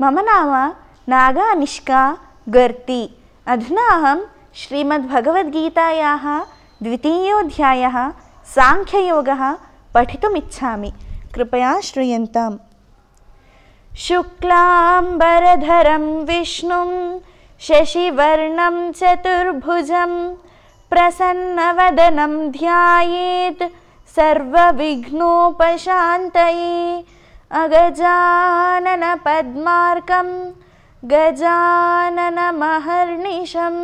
मम नाम नागानिष्का गर्ति अधुना अहं श्रीमद्भगवद्गीतायाः द्वितीयोऽध्यायः साङ्ख्ययोगः पठितुम् इच्छामि कृपया श्रूयन्ताम् शुक्लाम्बरधरं विष्णुं शशिवर्णं चतुर्भुजं प्रसन्नवदनं ध्यायेत् सर्वविघ्नोपशान्तये अगजाननपद्मार्कं गजाननमहर्निशम्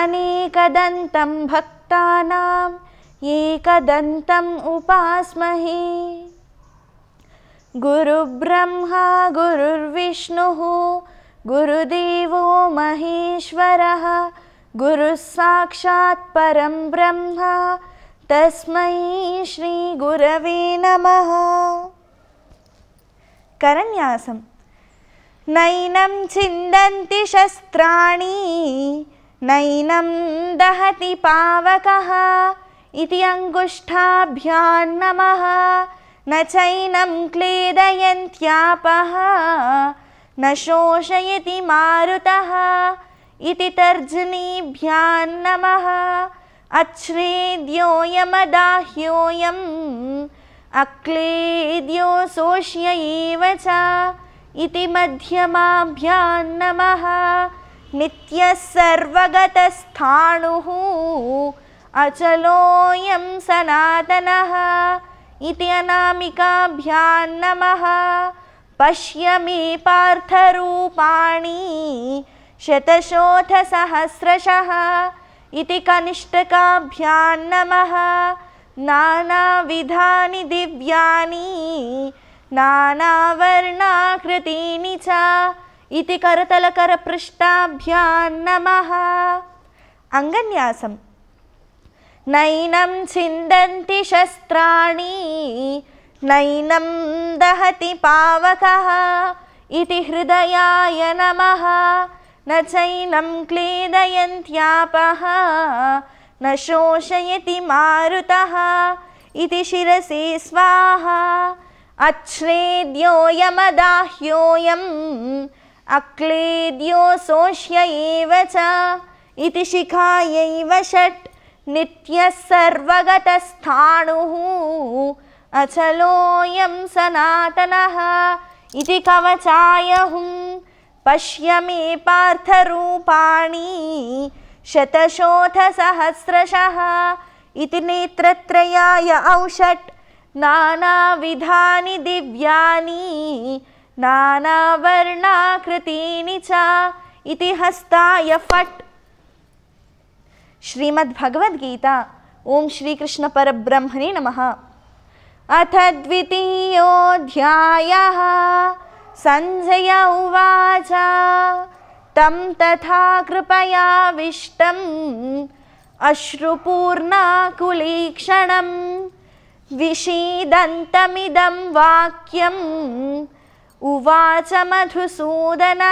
अनेकदन्तं भक्तानां एकदन्तम् उपास्महे गुरुब्रह्मा गुरुर्विष्णुः गुरुदेवो महेश्वरः गुरुस्साक्षात् परं ब्रह्म तस्मै श्रीगुरवे नमः करन्यासं नैनं छिन्दन्ति शस्त्राणि नैनं दहति पावकः इति अङ्गुष्ठाभ्यां नमः न चैनं क्लेदयन्त्यापः न शोषयति मारुतः इति तर्जनीभ्यां नमः अच्छ्रेद्योऽयमदाह्योऽयम् अक्लेद्योऽसोष्य एव च इति मध्यमाभ्यां नमः नित्यस्सर्वगतस्थाणुः अचलोऽयं सनातनः इति अनामिकाभ्यां नमः पश्यमी पार्थरूपाणि शतशोथसहस्रशः इति कनिष्ठकाभ्यां नमः नानाविधानि दिव्यानि नानावर्णाकृतीनि च इति करतलकरपृष्ठाभ्यां नमः अङ्गन्यासं नैनं छिन्दन्ति शस्त्राणि नैनं दहति पावकः इति हृदयाय नमः न चैनं क्लीदयन्त्यापः न शोषयति मारुतः इति शिरसि स्वाहा अक्लेद्यो अक्लेद्योऽशोष्य एव च इति शिखायैव षट् नित्यः सर्वगतस्थाणुः अचलोऽयं सनातनः इति कवचायहुं पश्य मे पार्थरूपाणि शतशोथ सहस्त्रशः इति नेत्रत्रयाय औषट् नानाविधानि दिव्यानि नानावर्णाकृतीनि च इति हस्ताय फट् श्रीमद्भगवद्गीता ॐ श्रीकृष्णपरब्रह्मणे नमः अथ द्वितीयोऽध्यायः सञ्जय उवाच తం तथा कृपयाविष्टम् अश्रुपूर्णाकुलीक्षणं విషీదంతమిదం వాక్యం ఉవాచ మధుసూదన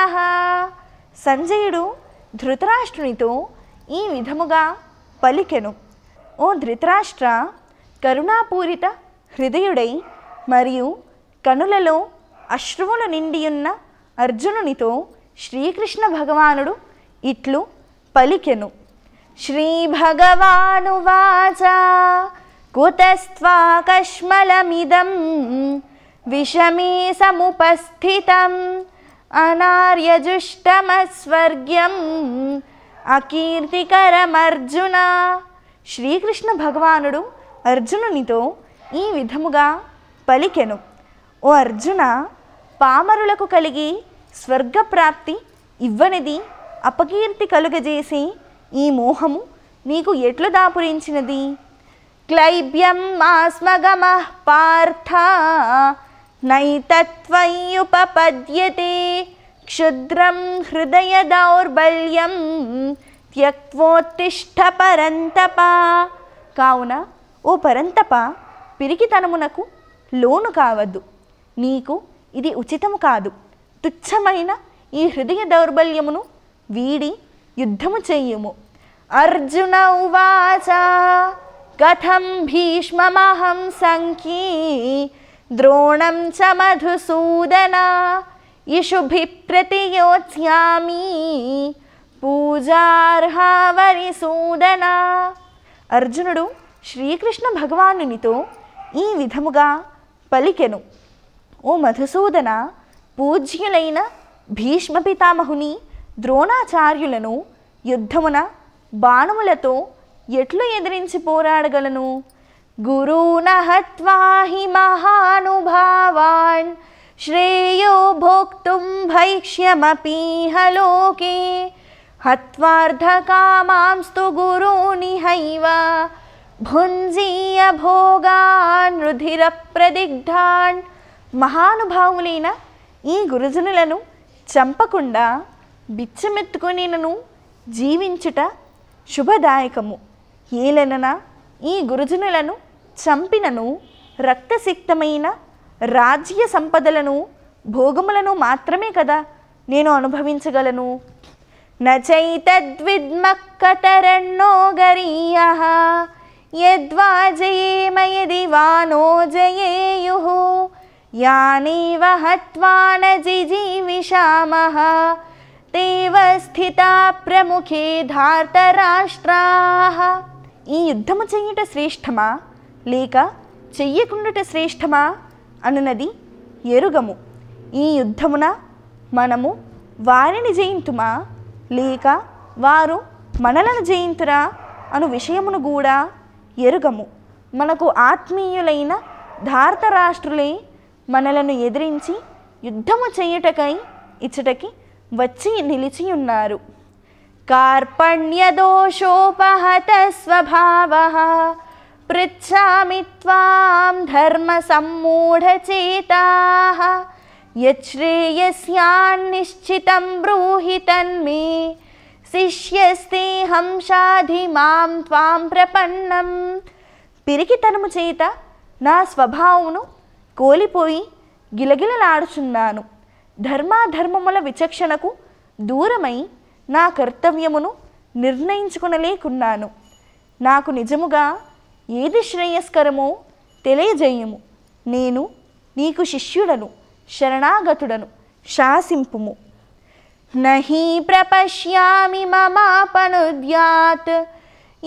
సంజయుడు ధృతరాష్ట్రునితో ఈ విధముగా పలికెను ఓ ధృతరాష్ట్ర కరుణాపూరిత హృదయుడై మరియు కనులలో అశ్రువులు నిండియున్న అర్జునునితో శ్రీకృష్ణ భగవానుడు ఇట్లు పలికెను శ్రీ భగవానువాచ కుతస్వాకష్మలమిదం విషమీ సముపస్థితం అనార్యజుష్టమస్వర్గ్యం అకీర్తికరమర్జున శ్రీకృష్ణ భగవానుడు అర్జునునితో ఈ విధముగా పలికెను ఓ అర్జున పామరులకు కలిగి స్వర్గప్రాప్తి ఇవ్వనిది అపకీర్తి కలుగజేసి ఈ మోహము నీకు ఎట్లు దాపురించినది క్లైబ్యం మాస్మగమ పార్థ నైతత్వయ్యుపపద్యతే క్షుద్రం హృదయ దౌర్బల్యం త్యక్వోత్తిష్ట పరంతప కావున ఓ పరంతప పిరికితనమునకు లోను కావద్దు నీకు ఇది ఉచితము కాదు తుచ్చమైన ఈ హృదయ దౌర్బల్యమును వీడి యుద్ధము చెయ్యము అర్జున ఉవాచ కథం భీష్మమహం సంకీ ద్రోణం చ మధుసూదన ఇషుభి ప్రతియోచ్యామి సూదన అర్జునుడు శ్రీకృష్ణ భగవానునితో ఈ విధముగా పలికెను ఓ మధుసూదన పూజ్యులైన భీష్మ పితామహుని ద్రోణాచార్యులను యుద్ధమున బాణములతో ఎట్లు ఎదిరించి పోరాడగలను గురునహత్వాహి హి మహానుభావాన్ శ్రేయో భోక్తుం భైక్ష్యమపీహ లోకే హత్వార్ధకామాంస్తు గురూనిహైవ భుంజీయ భోగాన్ రుధిర ప్రదిగ్ధాన్ మహానుభావులైన ఈ గురుజనులను చంపకుండా బిచ్చమెత్తుకొని నను జీవించుట శుభదాయకము ఏలనన ఈ గురుజనులను చంపినను రక్తసిక్తమైన రాజ్య సంపదలను భోగములను మాత్రమే కదా నేను అనుభవించగలను నచైతద్విద్మక్కతరణో గరీయ యద్వా వానో జయేయు యానీవ హత్వా నజిజీవిషామః స్థితా ప్రముఖే ధార్తరాష్ట్రాः ఈ యుద్ధము చెయ్యుట శ్రేష్టమా లేక చెయ్యకుండుట శ్రేష్టమా అనునది ఎరుగము ఈ యుద్ధమున మనము వారిని జయింతుమా లేక వారు మనలను జయింతురా అను విషయమును కూడా ఎరుగము మనకు ఆత్మీయులైన ధారత రాష్ట్రులే మనలను ఎదిరించి యుద్ధము చేయుటకై ఇచ్చటకి వచ్చి నిలిచి ఉన్నారు కార్పణ్యదోషోపహత స్వభావ పృచ్ఛామి త్వాం ధర్మ సమ్మూఢచేతా యశ్రేయస్యాన్నిశ్చితం బ్రూహి తన్మే శిష్యస్తే హంషాధి మాం త్వాం ప్రపన్నం పిరికితనము చేత నా స్వభావమును కోలిపోయి గిలగిలలాడుచున్నాను ధర్మాధర్మముల విచక్షణకు దూరమై నా కర్తవ్యమును నిర్ణయించుకునలేకున్నాను నాకు నిజముగా ఏది శ్రేయస్కరమో తెలియజేయము నేను నీకు శిష్యుడను శరణాగతుడను శాసింపుము నహి ప్రపశ్యామి మమాపనుద్యాత్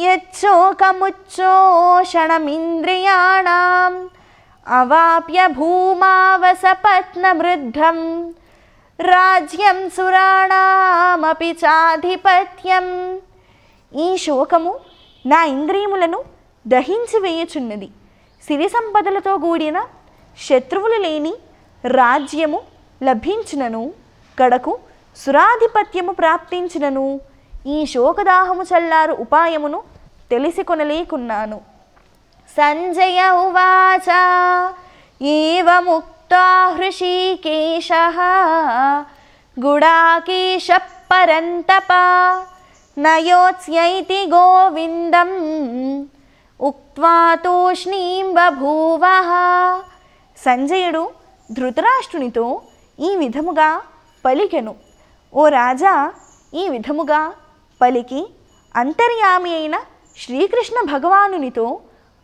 యచ్చోకముచ్చోషణమింద్రియాణం భూమావస भूमावसपत्नवृद्धं రాజ్యం సురాణమపి చాధిపత్యం ఈ శోకము నా ఇంద్రియములను దహించి వేయుచున్నది సిరి సంపదలతో కూడిన శత్రువులు లేని రాజ్యము లభించినను కడకు సురాధిపత్యము ప్రాప్తించినను ఈ శోకదాహము చల్లారు ఉపాయమును తెలిసి కొనలేకున్నాను सञ्जय उवाच एवमुक्ता हृषीकेशः गुडाकेशः परन्तप न योत्स्यैति गोविन्दम् ఉక్వా తూష్ణీం బభూవ సంజయుడు ధృతరాష్ట్రునితో ఈ విధముగా పలికెను ఓ రాజా ఈ విధముగా పలికి అంతర్యామి అయిన శ్రీకృష్ణ భగవానునితో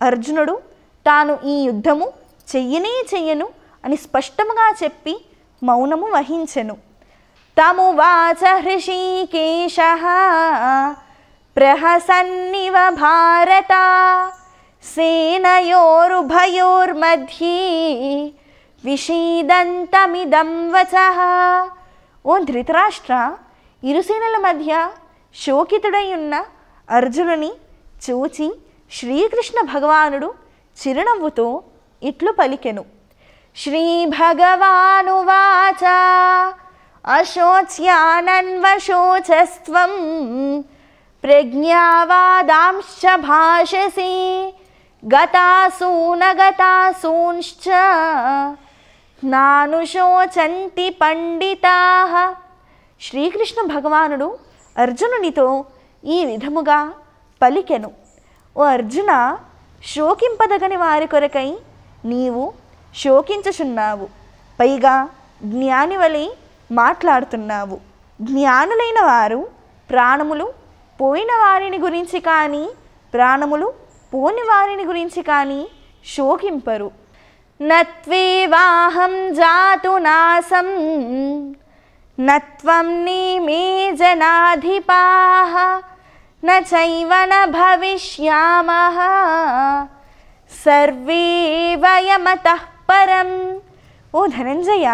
అర్జునుడు తాను ఈ యుద్ధము చెయ్యనే చెయ్యను అని స్పష్టముగా చెప్పి మౌనము వహించెను వాచ హృషీకేశ ప్రహసన్నివ భారత సేనయోరుభయోర్మధ్యే విషీదంతమిదం వచ ఓ ధృతరాష్ట్ర ఇరుసేనల మధ్య శోకితుడై ఉన్న అర్జునుని చూచి శ్రీకృష్ణ భగవానుడు చిరునవ్వుతో ఇట్లు పలికెను శ్రీ భగవానువాచ అశోచ్యానన్వశోచస్వం ప్రజ్ఞావాదాంశ్చ భాషసి గతాసూనగతాసూంశ్చ నానుశోచంతి పండితా శ్రీకృష్ణ భగవానుడు అర్జునునితో ఈ విధముగా పలికెను ఓ అర్జున శోకింపదగని వారి కొరకై నీవు శోకించుచున్నావు పైగా జ్ఞానివలి మాట్లాడుతున్నావు జ్ఞానులైన వారు ప్రాణములు పోయిన వారిని గురించి కానీ ప్రాణములు పోని వారిని గురించి కానీ శోకింపరు నత్వేవాహం జాతు నాసం నత్వం నీ మే జనాధిపాహ न సర్వే వయమత పరం ఓ ధనంజయ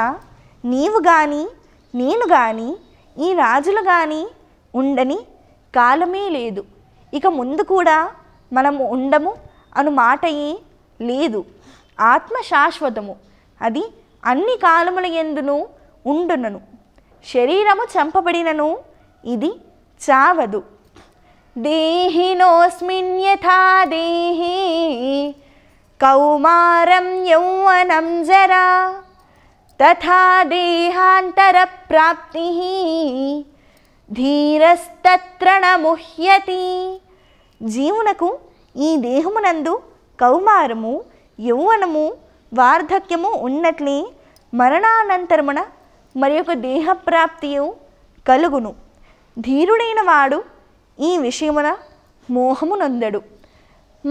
నీవు గాని నేను గాని ఈ రాజులు గాని ఉండని కాలమే లేదు ఇక ముందు కూడా మనము ఉండము అను మాటయే లేదు ఆత్మ శాశ్వతము అది అన్ని కాలముల ఎందును ఉండునను శరీరము చంపబడినను ఇది చావదు యథా దేహి కౌమారం యౌవనం జరా తథా దేహాంతర ప్రాప్తి ధీరస్తత్రణ ముహ్యతి జీవునకు ఈ దేహమునందు కౌమారము యౌవనము వార్ధక్యము ఉన్నట్లే మరణానంతరమున మరి యొక్క దేహప్రాప్తియు కలుగును ధీరుడైన వాడు ఈ విషయమున మోహమునందడు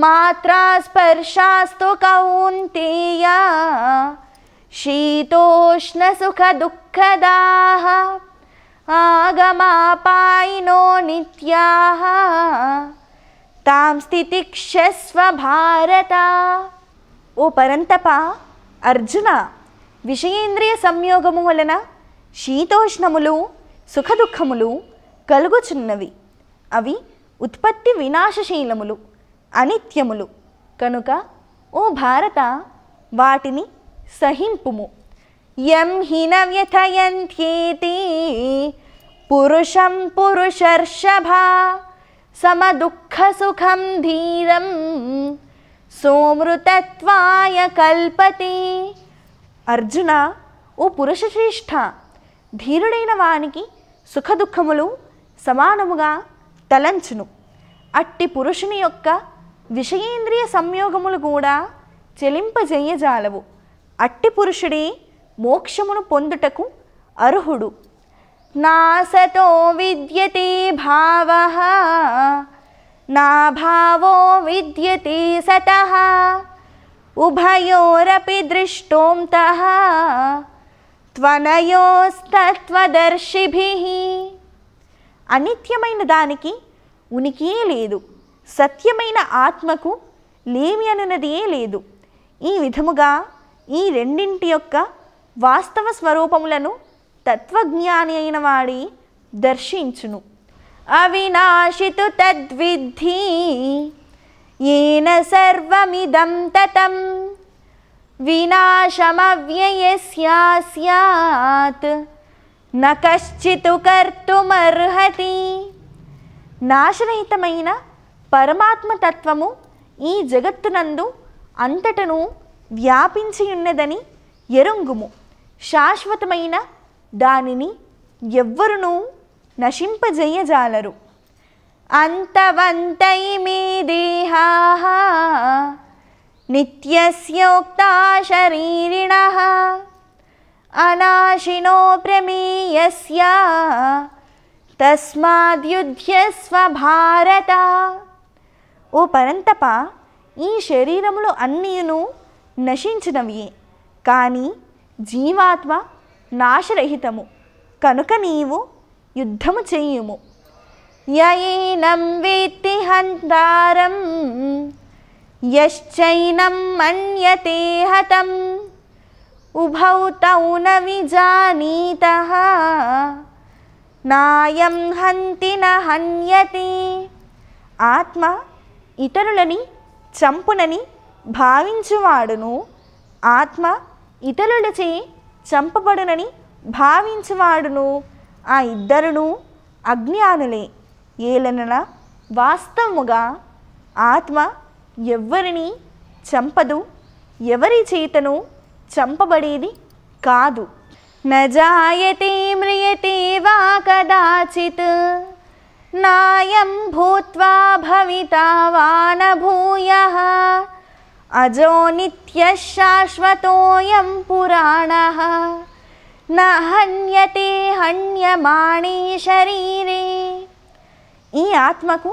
మాత్రా స్పర్శాస్తు కౌంతేయ శీతోష్ణ సుఖ దుఃఖదాహ ఆగమాపాయినో నిత్యా తాం క్షస్వ భారత ఓ పరంతప అర్జున విషయేంద్రియ సంయోగము వలన శీతోష్ణములు సుఖదుఖములు కలుగుచున్నవి అవి ఉత్పత్తి వినాశశీలములు అనిత్యములు కనుక ఓ భారత వాటిని సహింపుము యం హిన వ్యథయంత్యేతి పురుషం పురుషర్షభ సమదుఃఖ సుఖం ధీరం సోమృతత్వాయ కల్పతి అర్జున ఓ పురుషశ్రేష్ఠ ధీరుడైన వానికి సుఖదుఖములు సమానముగా తలంచును అట్టి పురుషుని యొక్క విషయేంద్రియ సంయోగములు కూడా చెలింపజేయజాలవు అట్టి పురుషుడే మోక్షమును పొందుటకు అర్హుడు నాసతో విద్యతే భావ నా భావో విద్యతే సత ఉభయోరపి దృష్టోంత త్వనయోస్తత్వదర్శిభిः అనిత్యమైన దానికి ఉనికియే లేదు సత్యమైన ఆత్మకు లేమి అనున్నదియే లేదు ఈ విధముగా ఈ రెండింటి యొక్క వాస్తవ స్వరూపములను తత్వజ్ఞాని అయిన వాడి దర్శించును అవినాశితు తద్విద్ధి ఏన సర్వమిదం తతం వినాశమవ్యయస్యాత్ న కర్తుమర్హతి నాశరహితమైన పరమాత్మ తత్వము ఈ జగత్తునందు అంతటను వ్యాపించి ఉన్నదని ఎరుంగుము శాశ్వతమైన దానిని ఎవ్వరునూ నశింపజేయజాలరు అంతవంతై మీ దేహా నిత్యస్యోక్త శరీరిణ అనాశినో ప్రమీయస్య తస్మాద్యుధ్యస్వ భారత ఓ పరంతప ఈ శరీరములు అన్నీను నశించినవి కానీ జీవాత్మ నాశరహితము కనుక నీవు యుద్ధము చేయుము యైనం వేత్తి హంతారం యశ్చైనం మన్యతే హతం ఉభౌ తౌ న విజానీత నాయం హంతి హన్యతి ఆత్మ ఇతరులని చంపునని భావించువాడును ఆత్మ ఇతరులచే చంపబడునని భావించువాడును ఆ ఇద్దరును అజ్ఞానులే ఏలనల వాస్తవముగా ఆత్మ ఎవ్వరిని చంపదు ఎవరి చేతను చంపబడేది కాదు నజాయతి మ్రియతే వా కదాచిత్ నాయం భూత్వా భవితా వాన భూయ అజో నిత్య శాశ్వతోయం పురాణ నా హన్యతే శరీరే ఈ ఆత్మకు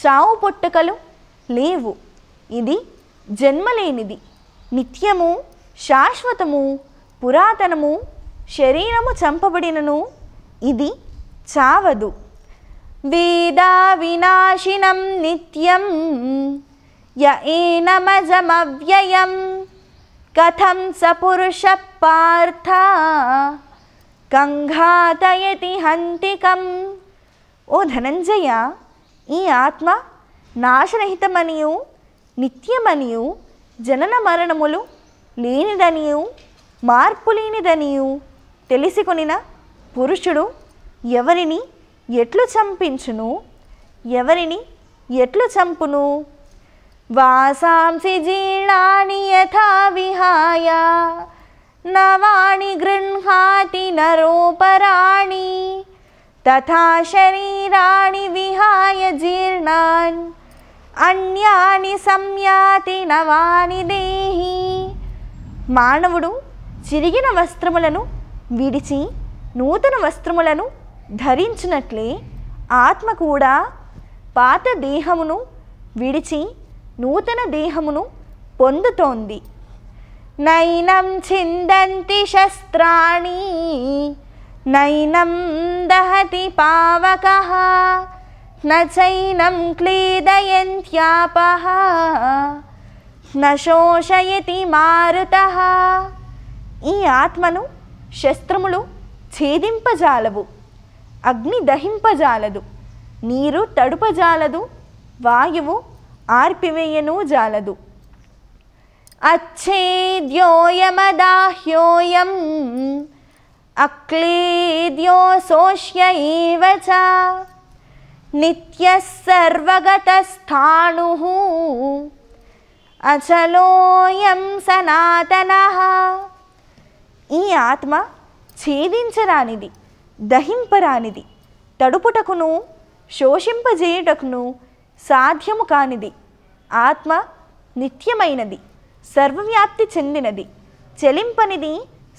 చావు పుట్టుకలు లేవు ఇది జన్మలేనిది నిత్యము శాశ్వతము పురాతనము శరీరము చంపబడినను ఇది చావదు వేదా వినాశినం నిత్యం ఏనమజమవ్యయం కథం సపురుష పార్థ గంఘాతయతి హంతికం ఓ ధనంజయ ఈ ఆత్మ నాశరహితమనియు నిత్యమనియు జనన మరణములు లేనిదనియు మార్పు లేనిదనియు తెలిసికొనిన పురుషుడు ఎవరిని ఎట్లు చంపించును ఎవరిని ఎట్లు చంపును వాసాంసి జీర్ణాని యథా విహాయ నవాణి గృహాతి నరోపరాణి తథా శరీరాణి విహాయ జీర్ణాన్ అన్యాని సంయాతి నవాని దేహి మానవుడు చిరిగిన వస్త్రములను విడిచి నూతన వస్త్రములను ధరించినట్లే ఆత్మ కూడా పాత దేహమును విడిచి నూతన దేహమును పొందుతోంది నైనం చిందంతి శస్త్రాణి నైనం దహతి పావక నైనం క్లీదయంత్యాపహ నశోషయతి మారుత ఈ ఆత్మను శస్త్రములు ఛేదింపజాలవు అగ్ని దహింపజాలదు నీరు తడుపజాలదు వాయువు ఆర్పివేయను జాలదు అచ్చేద్యోయమదాహ్యోయం అక్లేద్యో సోష్య చ నిత్య సర్వగత స్థాణు అచలోయం సనాతన ఈ ఆత్మ ఛేదించరానిది దహింపరానిది తడుపుటకును శోషింపజేయుటకును సాధ్యము కానిది ఆత్మ నిత్యమైనది సర్వవ్యాప్తి చెందినది చెలింపనిది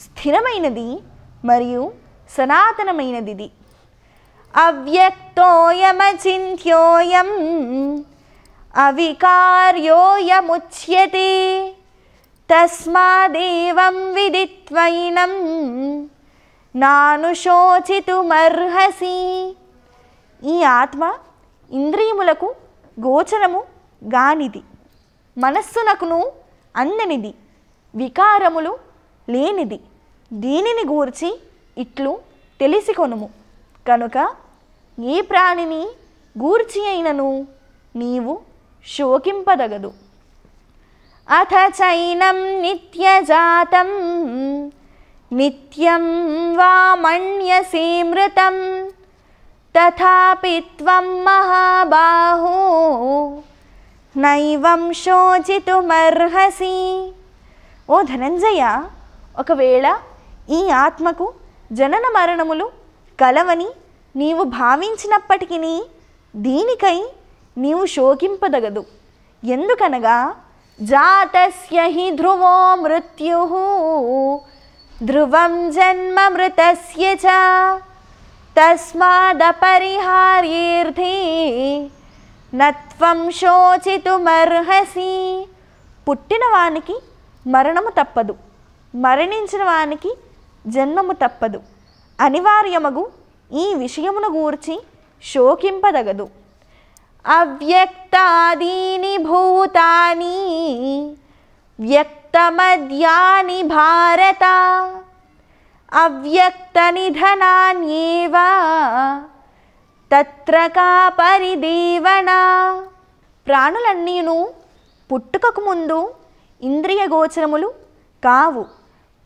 స్థిరమైనది మరియు సనాతనమైనది అవ్యక్తోయమచింత్యోయం అవికార్యోయముచ్యతి తస్మాదేవం విదిత్వైనం నానుశోచితుమర్హసి ఈ ఆత్మ ఇంద్రియములకు గోచరము గానిది మనస్సునకును అందనిది వికారములు లేనిది దీనిని గూర్చి ఇట్లు తెలిసికొనుము కనుక ఏ ప్రాణిని గూర్చి అయినను నీవు శోకింపదగదు అథ చైనం నిత్యజాతం నిత్యం వామణ్యసే మృతం తథాపి త్వం మహాబాహో నైవం శోచితుమర్హసి ఓ ధనంజయ ఒకవేళ ఈ ఆత్మకు జనన మరణములు కలవని నీవు భావించినప్పటికీ దీనికై నీవు శోకింపదగదు ఎందుకనగా జాతస్య హి ధ్రువో మృత్యు ధ్రువం జన్మ మృతస్య చ తస్మాదపరిహార్యేర్థి నత్వం శోచితుమర్హసి పుట్టిన వానికి మరణము తప్పదు మరణించిన వానికి జన్మము తప్పదు అనివార్యమగు ఈ విషయమును గూర్చి శోకింపదగదు అవ్యక్తాదీని భూతాని వ్యక్తమద్యాని భారత అవ్యక్త తత్రకా కా పరిదేవన ప్రాణులన్నీను పుట్టుకకు ముందు ఇంద్రియ గోచరములు కావు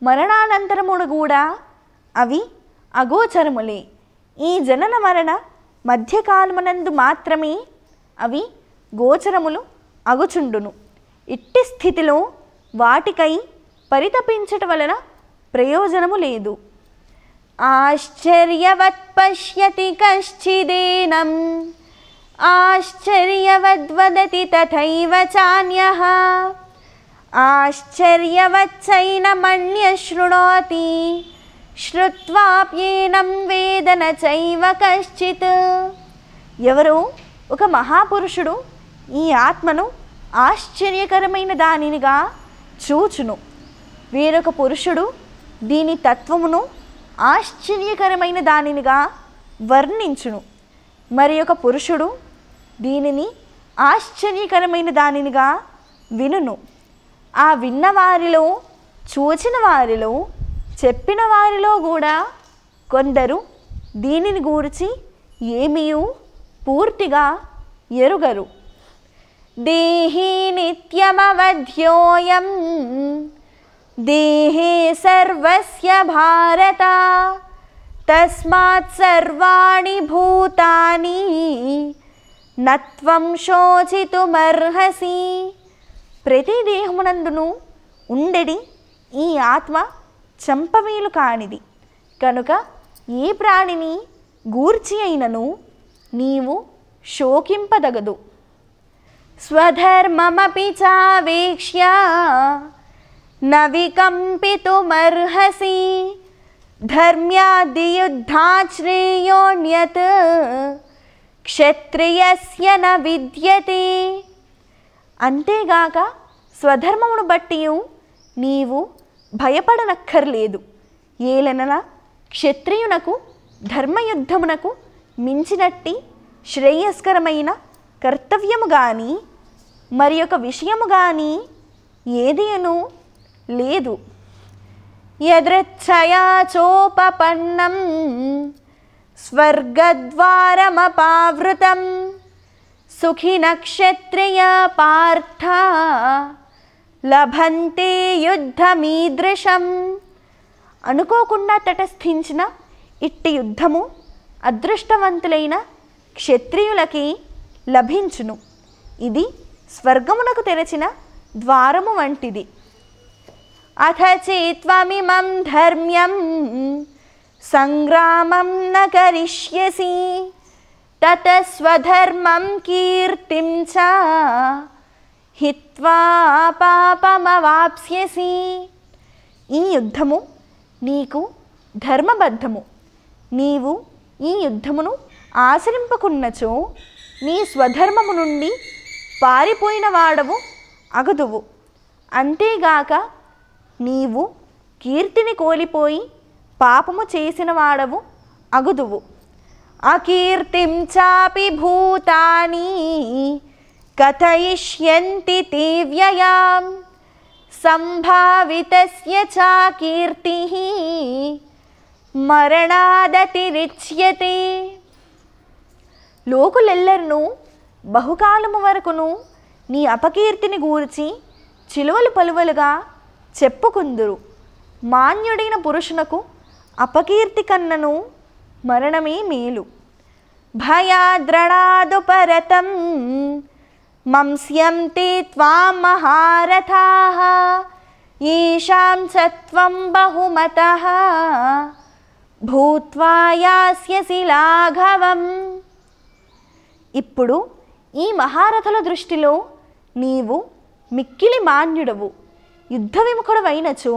మరణానంతరమును కూడా అవి అగోచరములే ఈ జనన మరణ మధ్యకాలమునందు మాత్రమే అవి గోచరములు అగుచుండును ఇట్టి స్థితిలో వాటికై పరితపించట వలన ప్రయోజనము లేదు ఆశ్చర్యవత్పశ్యతి కశ్చిదేనం ఆశ్చర్యవద్వదతి తథైవ చాన్య శృణోతి శ్రుత్వాప్యేనం వేదన చైవ కశ్చిత్ ఎవరు ఒక మహాపురుషుడు ఈ ఆత్మను ఆశ్చర్యకరమైన దానినిగా చూచును వేరొక పురుషుడు దీని తత్వమును ఆశ్చర్యకరమైన దానినిగా వర్ణించును మరి ఒక పురుషుడు దీనిని ఆశ్చర్యకరమైన దానినిగా వినును ఆ విన్నవారిలో చూచిన వారిలో చెప్పిన వారిలో కూడా కొందరు దీనిని గూర్చి ఏమీ పూర్తిగా ఎరుగరు దేహీ నిత్యమవధ్యోయం దేహే సర్వస్య భారత తస్మాత్ సర్వాణి భూతాని నత్వం శోచితుమర్హసి ప్రతి దేహమునందును ఉండడి ఈ ఆత్మ చంపవీలు కానిది కనుక ఏ ప్రాణిని గూర్చి అయినను నీవు శోకింపదగదు స్వధర్మమపి చావేక్ష్య నవికంపితుమర్హసి ధర్మ్యాదియుద్ధాశ్రేయోణ్యత్ క్షత్రియస్య న విద్యతే అంతేగాక స్వధర్మమును బట్టి నీవు భయపడనక్కర్లేదు ఏలనలా క్షత్రియునకు ధర్మయుద్ధమునకు మించినట్టి శ్రేయస్కరమైన కర్తవ్యము కానీ మరి ఒక విషయము కానీ అను లేదు యదృచ్ఛయా స్వర్గద్వారమపావృతం సుఖి సుఖినక్షత్రియ పార్థ లభంతే యుద్ధమీదృశం అనుకోకుండా తటస్థించిన ఇట్టి యుద్ధము అదృష్టవంతులైన క్షత్రియులకి లభించును ఇది స్వర్గమునకు తెరచిన ద్వారము వంటిది అథ చేత్వమిమం ధర్మ్యం సంగ్రామం న కరిష్యసి తత స్వధర్మం కీర్తిం చ హిత్వా పాపమవాప్స్యసి ఈ యుద్ధము నీకు ధర్మబద్ధము నీవు ఈ యుద్ధమును ఆచరింపకున్నచో నీ స్వధర్మము నుండి పారిపోయిన వాడవు అగదువు అంతేగాక నీవు కీర్తిని కోలిపోయి పాపము చేసిన వాడవు అగుదువు అకీర్తిం చాపి భూతాని కథయిష్యంతి తీవ్యయాం వ్యయాం సంభావితస్య చా కీర్తి మరణాదతిరిచ్యతే లోకులెల్లరినూ బహుకాలము వరకును నీ అపకీర్తిని గూర్చి చిలువలు పలువలుగా చెప్పుకుందురు మాన్యుడైన పురుషునకు అపకీర్తి కన్నను మరణమే మేలు భయాద్రణాదుపరతం మంస్యం తే త్వాం మహారథా ఈశాం సత్వం బహుమత భూత్వా యాస్యసి లాఘవం ఇప్పుడు ఈ మహారథుల దృష్టిలో నీవు మిక్కిలి మాన్యుడవు యుద్ధ విముఖుడవైనచో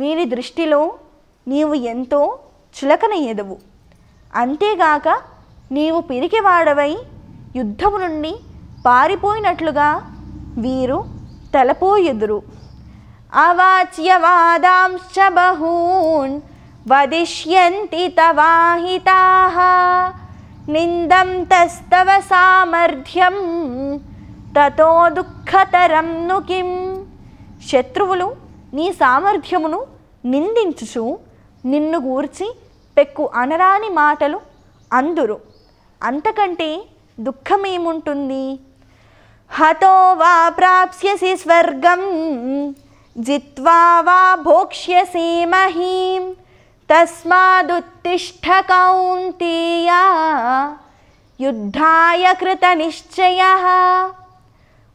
వీరి దృష్టిలో నీవు ఎంతో చులకనయ్యదవు అంతేగాక నీవు పిరికివాడవై యుద్ధము నుండి పారిపోయినట్లుగా వీరు తలపోయెదురు అవాచ్యవాదాంశ బహూన్ వదిష్యంతి तवाहिताः నిందం తస్తవ సామర్థ్యం తతో దుఃఖతరం ను కిం శత్రువులు నీ సామర్థ్యమును నిందించుచు నిన్ను గూర్చి పెక్కు అనరాని మాటలు అందురు అంతకంటే దుఃఖమేముంటుంది హతో వా ప్రాప్స్యసి స్వర్గం జిత్వా వా భోక్ష్యసి మహీం తస్మాదుత్తిష్ట కౌంతీయ యుద్ధాయ కృత నిశ్చయ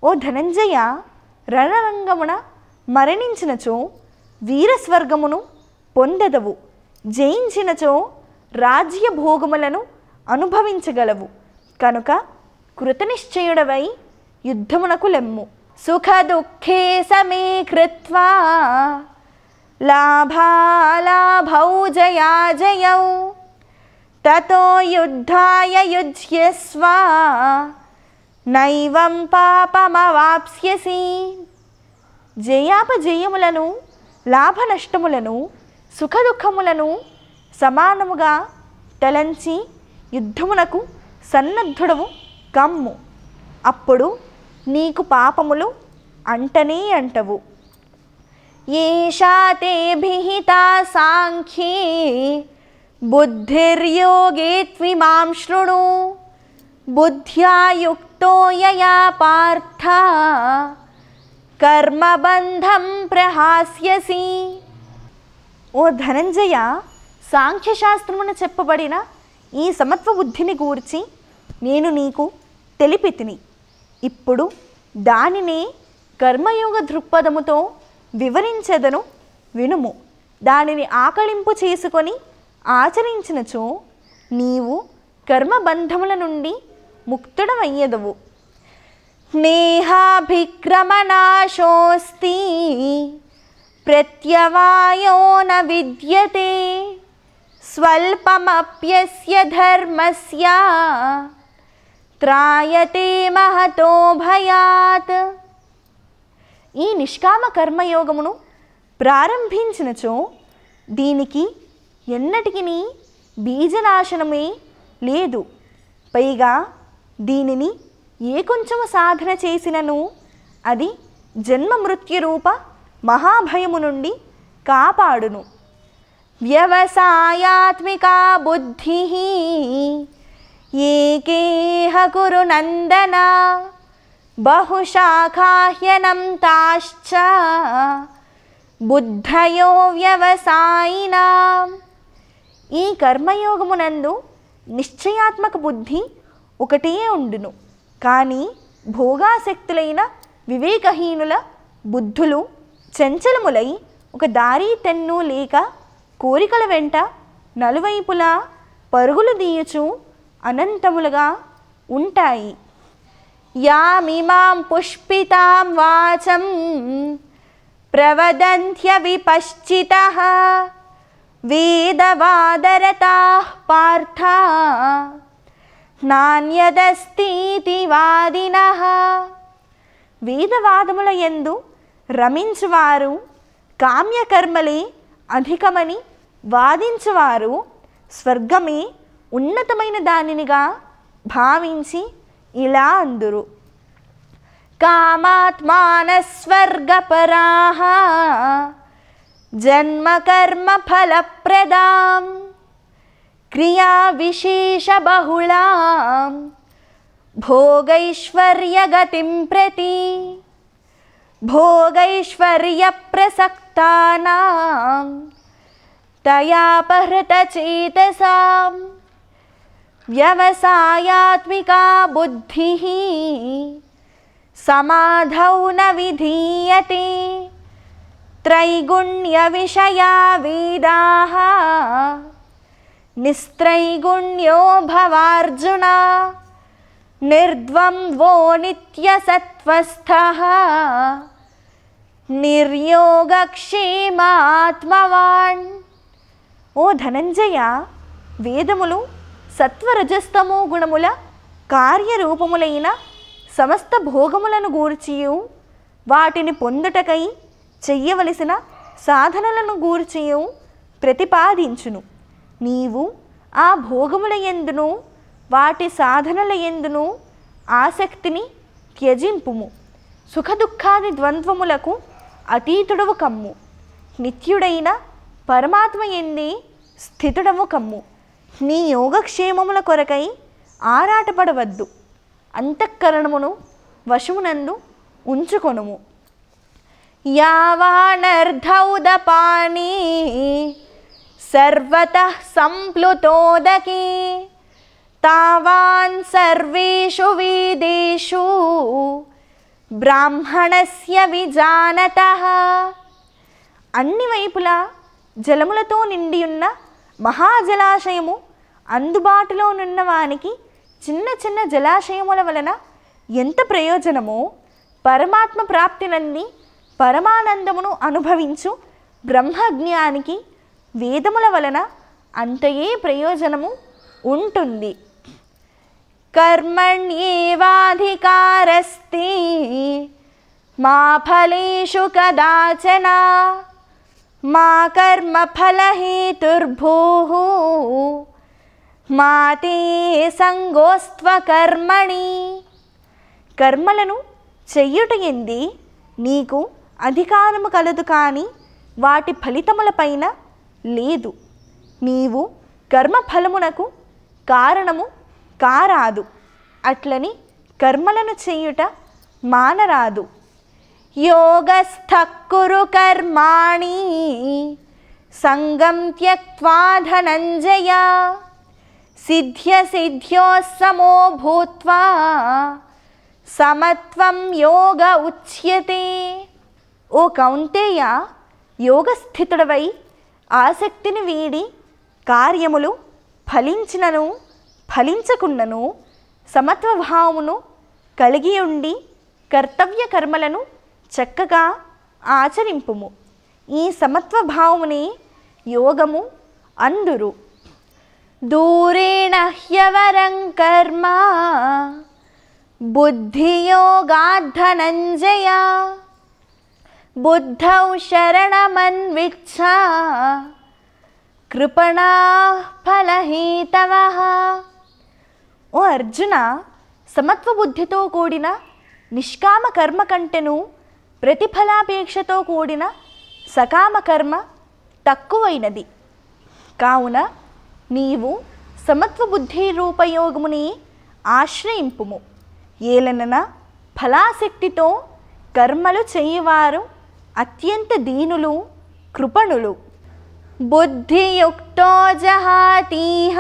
ఓ ధనంజయ రణరంగమున మరణించినచో వీరస్వర్గమును పొందదవు జయించినచో రాజ్య భోగములను అనుభవించగలవు కనుక కృతనిశ్చయుడవై యుద్ధమునకు లెమ్ము సుఖ దుఃఖే సమే కృత్వా లాభాలాభౌ జయా జయౌ తతో యుద్ధాయ యుజ్యస్వ నైవం పాపమవాప్స్యసి జయాపజయములను లాభ నష్టములను సుఖదుఖములను సమానముగా తలంచి యుద్ధమునకు సన్నద్ధుడవు కమ్ము అప్పుడు నీకు పాపములు అంటనే అంటవు येषा ते भिहिता साङ्ख्ये बुद्धिर्योगे त्विमां शृणु बुद्ध्या युक्तो కర్మబంధం ప్రహాస్యసి ఓ ధనంజయ సాంఖ్యశాస్త్రమున చెప్పబడిన ఈ సమత్వ బుద్ధిని గూర్చి నేను నీకు తెలిపితిని ఇప్పుడు దానినే కర్మయోగ దృక్పథముతో వివరించెదను వినుము దానిని ఆకలింపు చేసుకొని ఆచరించినచో నీవు కర్మబంధముల నుండి ముక్తుడమయ్యదవు స్నేహాభిక్రమనాశోస్తి ప్రత్యవాయో న విద్యతే స్వల్పమప్యస్య ధర్మస్య త్రాయతే మహతో భయాత్ ఈ నిష్కామ కర్మయోగమును ప్రారంభించినచో దీనికి ఎన్నటికి బీజనాశనమే లేదు పైగా దీనిని ఏ కొంచెము సాధన చేసినను అది జన్మ మృత్యురూప మహాభయము నుండి కాపాడును వ్యవసాయాత్మికా బుద్ధి ఏకేహ నందనా బహుశాఖాహ్యనం తాశ్చ బుద్ధయో వ్యవసాయినా ఈ కర్మయోగమునందు నిశ్చయాత్మక బుద్ధి ఒకటే ఉండును కానీ భోగాసక్తులైన వివేకహీనుల బుద్ధులు చంచలములై ఒక దారి తెన్ను లేక కోరికల వెంట నలువైపులా పరుగులు దీయచు అనంతములుగా ఉంటాయి యామిమాం పుష్పితాం వాచం విపశ్చిత వేదవాదరతా పార్థ నాణ్యదస్తీతి వాదిన వేదవాదముల ఎందు రమించువారు కామ్యకర్మలే అధికమని వాదించువారు స్వర్గమే ఉన్నతమైన దానినిగా భావించి इलान्दुरु कामात्मानः स्वर्गपराः जन्मकर्मफलप्रदां क्रियाविशेषबहुलां भोगैश्वर्यगतिं प्रति भोगैश्वर्यप्रसक्तानां तया व्यवसायात्मिका बुद्धि समाधौ न विधीयते त्रैगुण्यविषया वेदाः निस्त्रैगुण्यो भवाजुन निर्द्वन्द्वो नित्यसत्त्वस्थः నిర్యోగక్షేమాత్మవాన్ ఓ ధనంజయ వేదములు సత్వరజస్తమో గుణముల కార్యరూపములైన సమస్త భోగములను గూర్చియు వాటిని పొందుటకై చెయ్యవలసిన సాధనలను గూర్చియు ప్రతిపాదించును నీవు ఆ భోగముల ఎందును వాటి సాధనల ఎందును ఆసక్తిని త్యజింపుము సుఖదుఖాది ద్వంద్వములకు అతీతుడవు కమ్ము నిత్యుడైన పరమాత్మ ఎందే స్థితుడవు కమ్ము నీ యోగక్షేమముల కొరకై ఆరాటపడవద్దు అంతఃకరణమును వశమునందు ఉంచుకొనుము యావానర్ధౌదపాణి సర్వత సంప్లుతోదకీ తావాన్ సర్వేషు వేదేషు బ్రాహ్మణస్య విజానత అన్ని వైపులా జలములతో నిండియున్న మహాజలాశయము అందుబాటులో నున్న వానికి చిన్న చిన్న జలాశయముల వలన ఎంత ప్రయోజనమో పరమాత్మ ప్రాప్తినంది పరమానందమును అనుభవించు బ్రహ్మజ్ఞానికి వేదముల వలన అంతయే ప్రయోజనము ఉంటుంది కర్మణ్యేవాధికారస్తి మా ఫలేషు కదాచన మా కర్మఫలహేతుర్భూ మాతే సంగోస్త్వ కర్మణి కర్మలను చెయ్యుట ఎంది నీకు అధికారము కలదు కానీ వాటి ఫలితములపైన లేదు నీవు కర్మఫలమునకు కారణము కారాదు అట్లని కర్మలను చేయుట మానరాదు యోగస్థక్కురు కర్మాణి సంగం త్యక్వాధనంజయ సిధ్యో సమో भूत्वा సమత్వం యోగ ఉచ్యతే ఓ కౌంటేయ యోగస్థితుడవై ఆసక్తిని వీడి కార్యములు ఫలించినను ఫలించకున్నను సమత్వభావమును కలిగి ఉండి కర్తవ్య కర్మలను చక్కగా ఆచరింపుము ఈ సమత్వభావముని యోగము అందురు दूरेण కర్మ कर्म बुद्धियोगाद्धनञ्जया బుద్ధౌ शरणमन्विच्छा కృపణా ఫలహీతవ ఓ అర్జున సమత్వ బుద్ధితో కూడిన నిష్కామ కర్మ కంటెను ప్రతిఫలాపేక్షతో కూడిన సకామ కర్మ తక్కువైనది కావున నీవు సమత్వ బుద్ధి రూపయోగముని ఆశ్రయింపుము ఏలనన ఫలాశక్తితో కర్మలు చేయవారు అత్యంత దీనులు కృపణులు బుద్ధియుక్తో జహాతీహ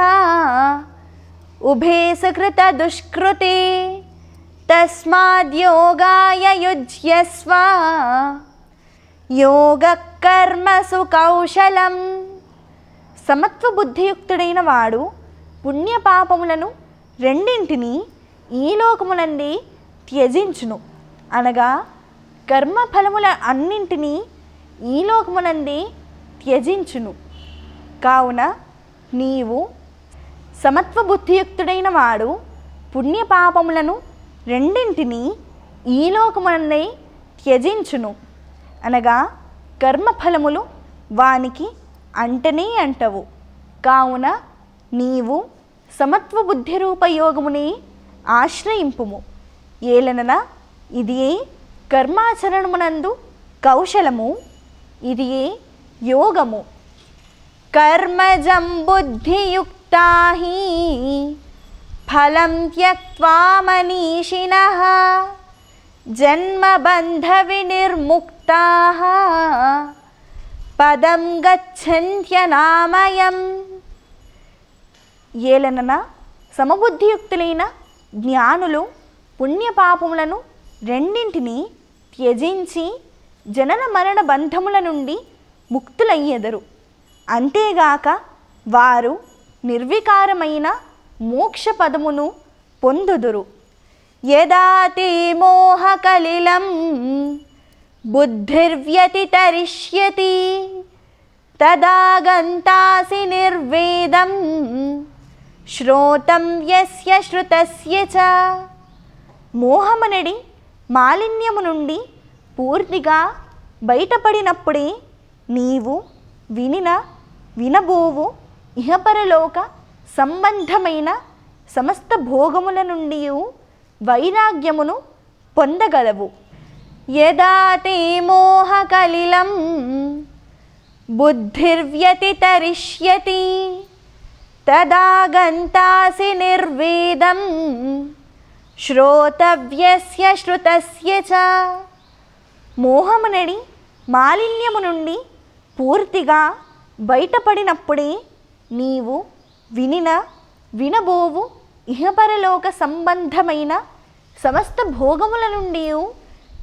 ఉభే సకృత దుష్కృతే తస్మాద్యోగాయ యుజ్యస్వ యోగ కర్మసు కౌశలం సమత్వ బుద్ధియుక్తుడైన వాడు పుణ్యపాపములను రెండింటినీ ఈ లోకములందే త్యజించును అనగా కర్మఫలముల అన్నింటినీ ఈ లోకమునందే త్యజించును కావున నీవు సమత్వ బుద్ధియుక్తుడైన వాడు పుణ్యపాపములను రెండింటినీ ఈ లోకమునందే త్యజించును అనగా కర్మఫలములు వానికి అంటనే అంటవు కావున నీవు సమత్వ బుద్ధి రూపయోగముని ఆశ్రయింపుము ఏలనన ఇది కర్మాచరణమునందు కౌశలము ఇది యోగము కర్మజం బుద్ధియుక్త ఫలం త్యక్వా జన్మబంధ వినిర్ముక్త పదం గచ్చంత్యనామయం ఏలనన సమబుద్ధియుక్తులైన జ్ఞానులు పుణ్యపాపములను రెండింటినీ త్యజించి జనన మరణ బంధముల నుండి ముక్తులయ్యెదరు అంతేగాక వారు నిర్వికారమైన మోక్ష పదమును పొందుదురు యదాతి మోహకలిలం బుద్ధిర్వ్యతిరిష్యతి తదా నిర్వేదం శ్రోతం యస్య శ్రుతస్య చ మోహమనడి మాలిన్యము నుండి పూర్తిగా బయటపడినప్పుడే నీవు వినిన వినబోవు ఇహపరలోక సంబంధమైన సమస్త భోగముల నుండి వైరాగ్యమును పొందగలవు యదాతి మోహకలిలం బుద్ధిర్వ్యతితరిష్యతి తదా గంతాసి నిర్వేదం శ్రోతవ్యస్య శ్రుతస్య చ మోహమునడి మాలిన్యము నుండి పూర్తిగా బయటపడినప్పుడే నీవు వినిన వినబోవు ఇహపరలోక సంబంధమైన సమస్త భోగముల నుండి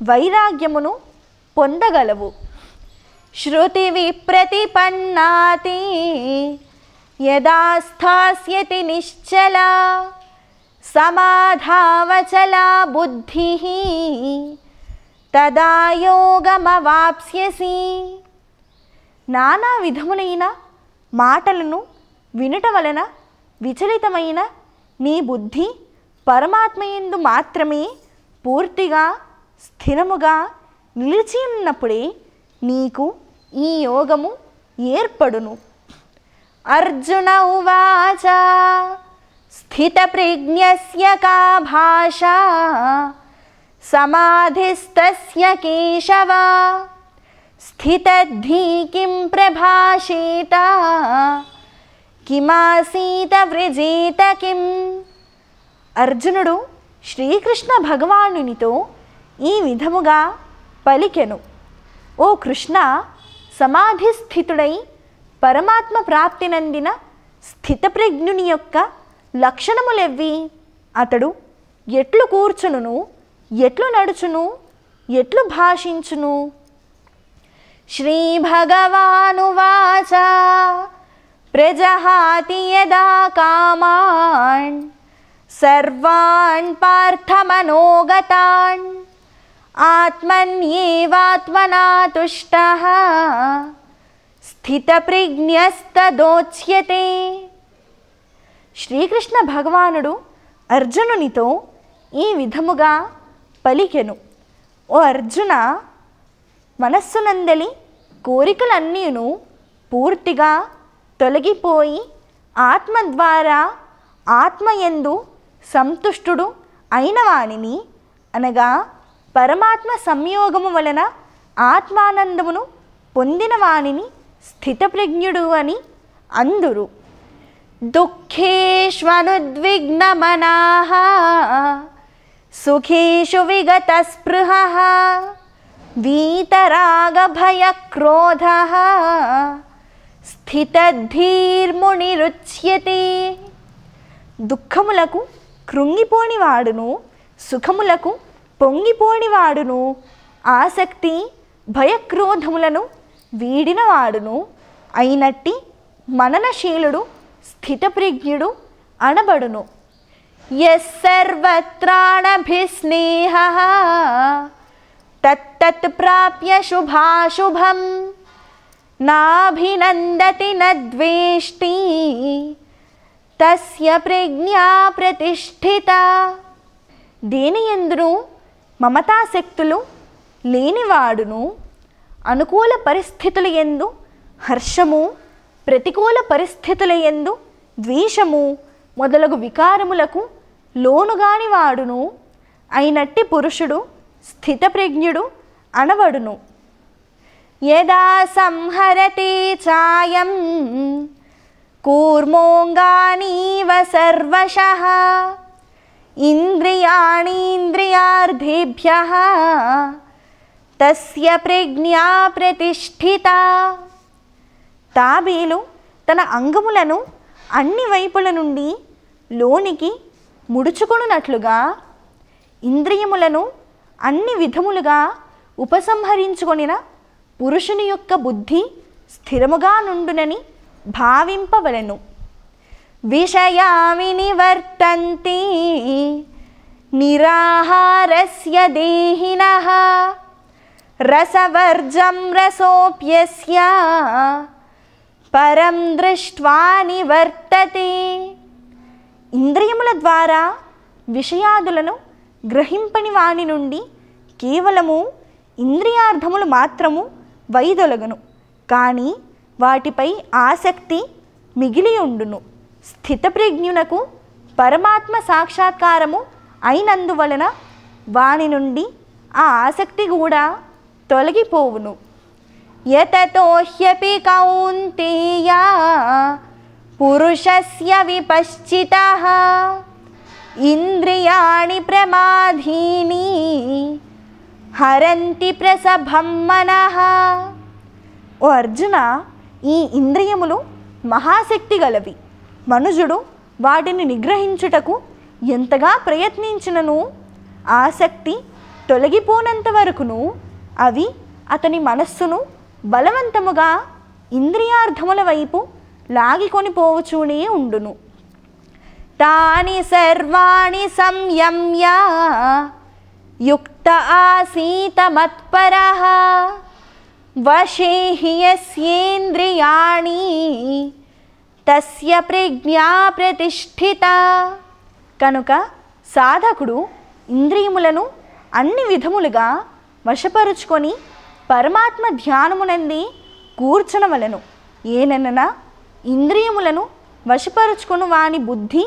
వైరాగ్యమును పొందగలవు శృతి విప్రతిపన్నాతి యదాస్థాస్యతి నిశ్చల సమాధావచలా బుద్ధి తదా యోగమవాప్స్యసి నానా విధములైన మాటలను వినుట వలన విచలితమైన నీ బుద్ధి పరమాత్మయందు మాత్రమే పూర్తిగా స్థిరముగా నిలిచి ఉన్నప్పుడే నీకు ఈ యోగము ఏర్పడును అర్జున ఉవాచ స్థితప్రజ్ఞస్య కా భాష సమాధిస్తస్య కేశవ స్థితద్ధి కిం ప్రభాషేత కిమాసీత వ్రజేత కిం అర్జునుడు శ్రీకృష్ణ భగవానునితో ఈ విధముగా పలికెను ఓ కృష్ణ సమాధి స్థితుడై పరమాత్మ ప్రాప్తినందిన స్థితప్రజ్ఞుని యొక్క లక్షణములెవ్వి అతడు ఎట్లు కూర్చును ఎట్లు నడుచును ఎట్లు భాషించును శ్రీ భగవానువాచ ప్రజహాతి యదా కామాన్ సర్వాన్ పార్థమనోగతాన్ आत्मन्येवात्मना तुष्टः స్థితప్రిజ్ఞస్తదోచ్యతే శ్రీకృష్ణ భగవానుడు అర్జునునితో ఈ విధముగా పలికెను ఓ అర్జున మనస్సునందలి కోరికలన్నీను పూర్తిగా తొలగిపోయి ఆత్మ ద్వారా ఆత్మయందు సంతుష్టుడు అయిన వాణిని అనగా పరమాత్మ సంయోగము వలన ఆత్మానందమును పొందిన వాణిని స్థితప్రజ్ఞుడు అని అందురు దుఃఖేష్వనుద్విగ్నమనా సుఖేషు విగత స్పృహ వీతరాగభయక్రోధ స్థితధీర్మునిరుచ్యతే దుఃఖములకు కృంగిపోని వాడును సుఖములకు పొంగిపోనివాడును ఆసక్తి భయక్రోధములను వీడినవాడును అయినట్టి మననశీలుడు స్థితప్రజ్ఞుడు అనబడును ఎస్సర్వత్రాణభిస్నేహ తత్తత్ ప్రాప్య శుభాశుభం నాభినందతి నద్వేష్టి తస్య ప్రజ్ఞా ప్రతిష్ఠిత దేని ఎందును మమతాశక్తులు లేనివాడును అనుకూల పరిస్థితుల ఎందు హర్షము ప్రతికూల పరిస్థితుల ఎందు ద్వేషము మొదలగు వికారములకు లోనుగాని వాడును అయినట్టి పురుషుడు స్థితప్రజ్ఞుడు అనవడును యదా సంహరతే ఛాయం కూర్మోంగానీవ సర్వశ ఇంద్రియాణీంద్రియార్థిభ్య తస్య ప్రజ్ఞా ప్రతిష్ఠిత తాబేలు తన అంగములను అన్ని వైపుల నుండి లోనికి ముడుచుకొనున్నట్లుగా ఇంద్రియములను అన్ని విధములుగా ఉపసంహరించుకొనిన పురుషుని యొక్క బుద్ధి స్థిరముగా నుండునని భావింపవలను విషయామిని వర్తంతి నిరాహారస్య దేహిన రసవర్జం रसोऽप्यस्य పరం దృష్ట్వాని వర్తతి ఇంద్రియముల ద్వారా విషయాదులను గ్రహింపని వాని నుండి కేవలము ఇంద్రియార్థములు మాత్రము వైదొలగను కానీ వాటిపై ఆసక్తి మిగిలి ఉండును స్థితప్రజ్ఞునకు పరమాత్మ సాక్షాత్కారము అయినందువలన వాని నుండి ఆ ఆసక్తి కూడా తొలగిపోవును ఎతతోహ్యపి కౌంతేయ పురుషస్య విపశ్చిత ఇంద్రియాణి ప్రమాధీని హరంతి ప్రసభం మన ఓ అర్జున ఈ ఇంద్రియములు మహాశక్తి గలవి మనుజుడు వాటిని నిగ్రహించుటకు ఎంతగా ప్రయత్నించినను ఆసక్తి తొలగిపోనంత వరకును అవి అతని మనస్సును బలవంతముగా ఇంద్రియార్థముల వైపు లాగికొని పోవచూనే ఉండును తాని సర్వాణి సంయమ్య యుక్త ఆసీత మత్పర వశేహ్యస్యేంద్రియాణి తస్య ప్రజ్ఞా ప్రతిష్ఠిత కనుక సాధకుడు ఇంద్రియములను అన్ని విధములుగా వశపరుచుకొని పరమాత్మ ధ్యానమునంది కూర్చనవలను ఏనెననా ఇంద్రియములను వశపరుచుకుని వాని బుద్ధి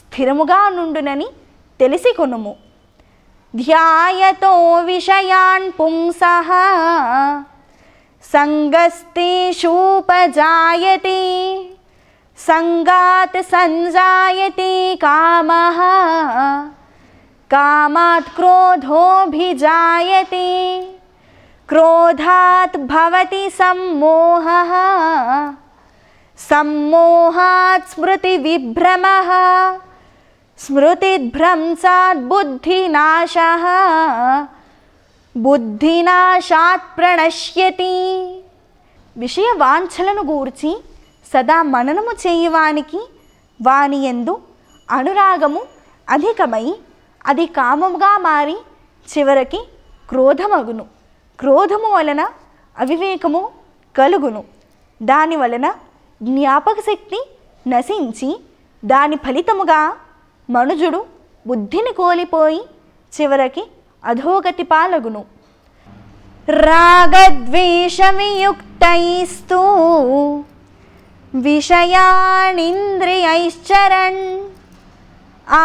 స్థిరముగా నుండునని తెలిసి కొనుము ధ్యాయతో విషయాన్ పుంస సంగస్తేషూపజాయతే सङ्गात् संजायते कामः कामात् क्रोधोऽभिजायते क्रोधात् भवति सम्मोहः सम्मोहात् स्मृतिविभ्रमः स्मृतिभ्रंशात् बुद्धिनाशः बुद्धिनाशात् प्रणश्यति विषयवाञ्छलं సదా మననము చేయవానికి వాని ఎందు అనురాగము అధికమై అది కామముగా మారి చివరికి క్రోధమగును క్రోధము వలన అవివేకము కలుగును దాని వలన జ్ఞాపక శక్తి నశించి దాని ఫలితముగా మనుజుడు బుద్ధిని కోల్పోయి చివరికి అధోగతి పాలగును రాగద్వేషవియుక్తైస్తూ విషయాణింద్రియైశ్చరన్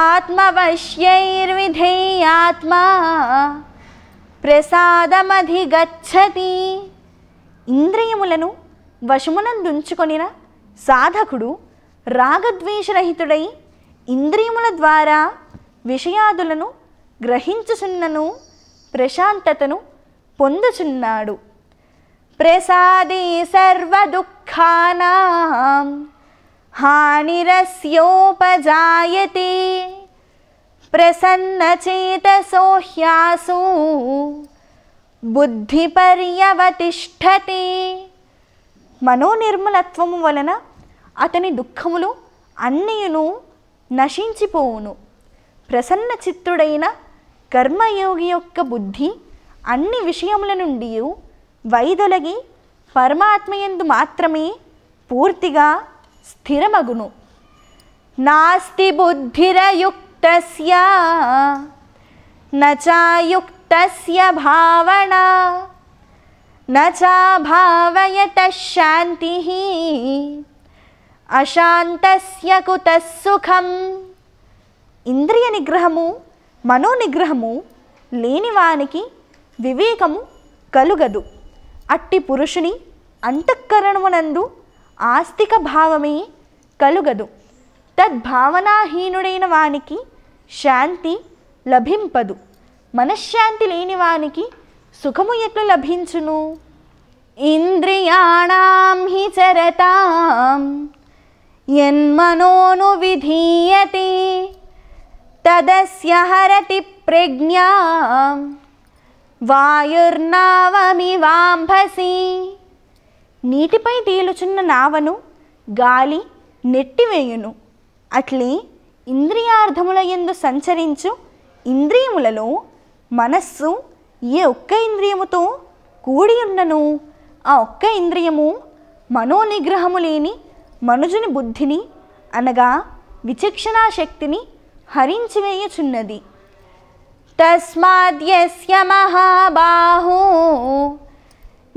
ఆత్మవశ్యైర్విధేయాత్మా ప్రసాదమధిగచ్చతి ఇంద్రియములను వశమునందుంచుకొనిన సాధకుడు రాగద్వేషరహితుడై ఇంద్రియముల ద్వారా విషయాదులను గ్రహించుచున్నను ప్రశాంతతను పొందుచున్నాడు ప్రసాదే సర్వదు दुःखानां హానిరస్యోపజాయతి ప్రసన్నచేతసోహ్యాసు ह्यासु బుద్ధిపర్యవతిష్టతి మనోనిర్మలత్వము వలన అతని దుఃఖములు అన్నీయును నశించిపోవును ప్రసన్న చిత్తుడైన కర్మయోగి యొక్క బుద్ధి అన్ని విషయముల నుండి వైదొలగి పరమాత్మయందు మాత్రమే పూర్తిగా స్థిరమగును నాస్తి బుద్ధిరయుక్త నాయుక్త భావన నావయత శాంతి అశాంతస్య కుత సుఖం ఇంద్రియ నిగ్రహము మనోనిగ్రహము లేనివానికి వివేకము కలుగదు అట్టి పురుషుని అంతఃకరణమునందు ఆస్తిక భావమే కలుగదు తద్భావనాహీనుడైన వానికి శాంతి లభింపదు మనశ్శాంతి లేని వానికి సుఖము ఎట్లు లభించును ఇంద్రియాణం హి చరతాం యన్మనోను విధీయతే తదస్య హరతి ప్రజ్ఞా వాంభసి నీటిపై తేలుచున్న నావను గాలి నెట్టివేయును అట్లే ఇంద్రియార్థముల ఎందు సంచరించు ఇంద్రియములలో మనస్సు ఏ ఒక్క ఇంద్రియముతో కూడి ఉన్నను ఆ ఒక్క ఇంద్రియము మనోనిగ్రహము లేని మనుజుని బుద్ధిని అనగా విచక్షణా శక్తిని హరించివేయుచున్నది తస్మాద్యస్య మహాబాహు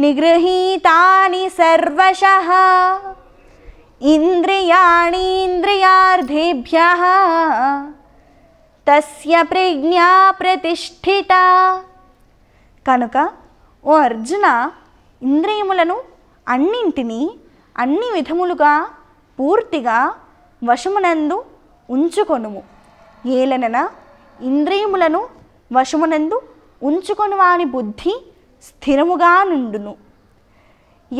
నిగృహీతాని సర్వశ ఇంద్రియాణీంద్రియార్థిభ్య తస్య ప్రజ్ఞా ప్రతిష్ఠిత కనుక ఓ అర్జున ఇంద్రియములను అన్నింటినీ అన్ని విధములుగా పూర్తిగా వశమునందు ఉంచుకొనుము ఏలనన ఇంద్రియములను వశమునందు ఉంచుకొని వాని బుద్ధి స్థిరముగా నుండును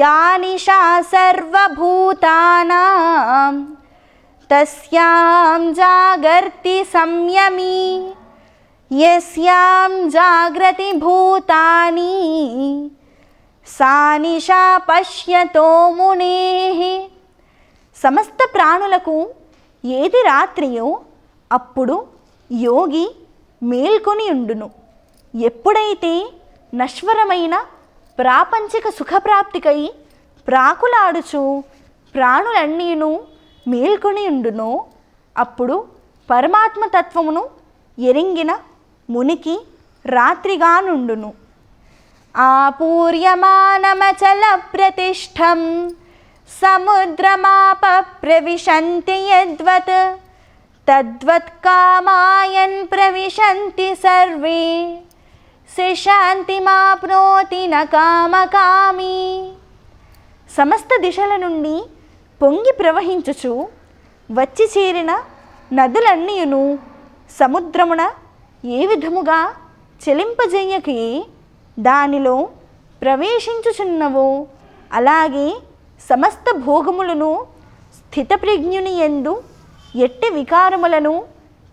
యానిషా సర్వభూతానా సర్వభూతానాం తస్యాం జాగర్తి సంయమీ యస్యాం జాగ్రతి భూతాని సా నిషా పశ్యతో మునే సమస్త ప్రాణులకు ఏది రాత్రియో అప్పుడు యోగి మేల్కొని ఉండును ఎప్పుడైతే నశ్వరమైన ప్రాపంచిక సుఖప్రాప్తికై ప్రాకులాడుచు ప్రాణులన్నీను మేల్కొని ఉండునో అప్పుడు పరమాత్మతత్వమును ఎరింగిన మునికి రాత్రిగానుండును ఆపూర్యమానమచల ప్రతిష్టం సముద్రమాప ప్రవిశంతి యద్వత్ తద్వత్కామాయన్ प्रविशन्ति సర్వే శశాంతి శాంతిమాప్నోతి నకామకామి సమస్త దిశల నుండి పొంగి ప్రవహించుచు వచ్చి చేరిన నదులన్నీయును సముద్రమున ఏ విధముగా చెలింపజేయకి దానిలో ప్రవేశించుచున్నవో అలాగే సమస్త భోగములను స్థితప్రజ్ఞుని ఎందు ఎట్టి వికారములను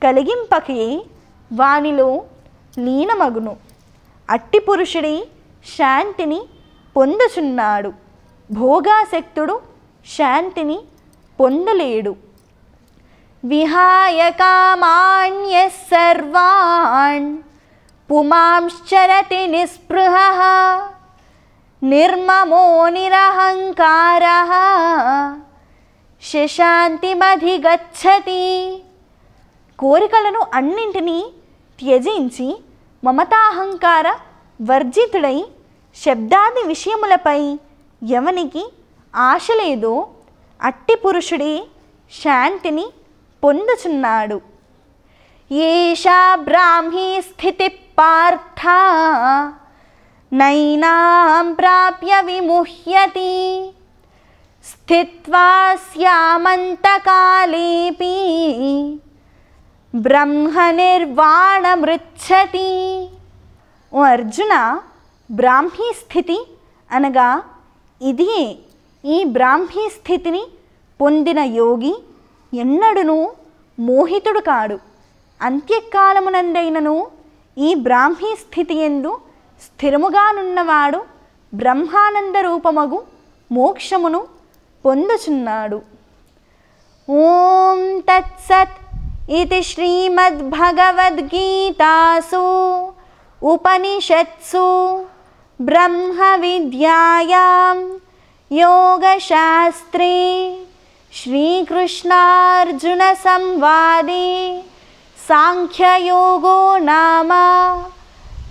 కలిగింపకి వానిలో లీనమగును అట్టి పురుషుడి శాంతిని పొందుచున్నాడు భోగాశక్తుడు శాంతిని పొందలేడు విహాయ కామాణ్య సర్వాణ్ పుమాంశ్చరతి నిస్పృహ నిర్మమో నిరహంకార శశాంతిమధిగచ్చతి కోరికలను అన్నింటినీ త్యజించి మమతాహంకార వర్జితుడై శబ్దాది విషయములపై ఎవనికి ఆశ లేదో అట్టి పురుషుడే శాంతిని పొందుచున్నాడు ఏషా బ్రాహ్మీ స్థితి పార్థ నైనాం ప్రాప్య విముహ్యతి స్థిత్వా శ్యామంతకాళేపి బ్రహ్మనిర్వాణమృచ్చతి ఓ అర్జున బ్రాహ్మీ స్థితి అనగా ఇది ఈ బ్రాహ్మీ స్థితిని పొందిన యోగి ఎన్నడును మోహితుడు కాడు అంత్యకాలమునందైనను ఈ బ్రాహ్మీ స్థితి ఎందు స్థిరముగానున్నవాడు బ్రహ్మానంద రూపమగు మోక్షమును పొందుచున్నాడు ఓం తత్సత్ ఇది శ్రీమద్భగవద్గీతాసు ఉపనిషత్సు బ్రహ్మ విద్యాయాం యోగశాస్త్రే श्रीकृष्णार्जुनसंवादे సాంఖ్యయోగో నామ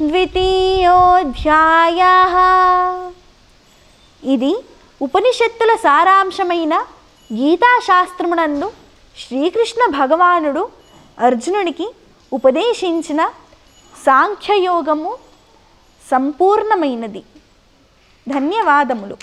ద్వితీయోధ్యాయ ఇది ఉపనిషత్తుల సారాంశమైన గీతాశాస్త్రమునందు శ్రీకృష్ణ భగవానుడు అర్జునునికి ఉపదేశించిన సాంఖ్యయోగము సంపూర్ణమైనది ధన్యవాదములు